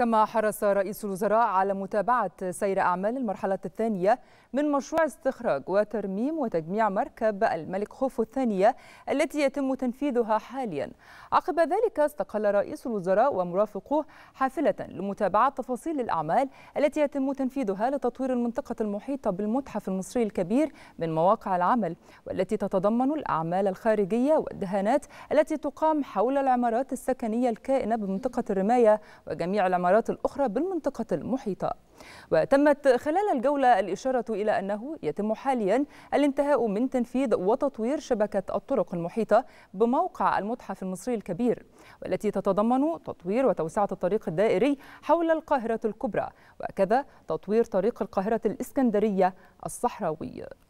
كما حرص رئيس الوزراء على متابعة سير أعمال المرحلة الثانية من مشروع استخراج وترميم وتجميع مركب الملك خوفو الثانية التي يتم تنفيذها حاليا عقب ذلك استقل رئيس الوزراء ومرافقوه حافلة لمتابعة تفاصيل الأعمال التي يتم تنفيذها لتطوير المنطقة المحيطة بالمتحف المصري الكبير من مواقع العمل والتي تتضمن الأعمال الخارجية والدهانات التي تقام حول العمارات السكنية الكائنة بمنطقة الرماية وجميع العمارات الإمارات الأخرى بالمنطقة المحيطة وتمت خلال الجولة الإشارة إلى أنه يتم حاليا الانتهاء من تنفيذ وتطوير شبكة الطرق المحيطة بموقع المتحف المصري الكبير والتي تتضمن تطوير وتوسعة الطريق الدائري حول القاهرة الكبرى وكذا تطوير طريق القاهرة الإسكندرية الصحراوي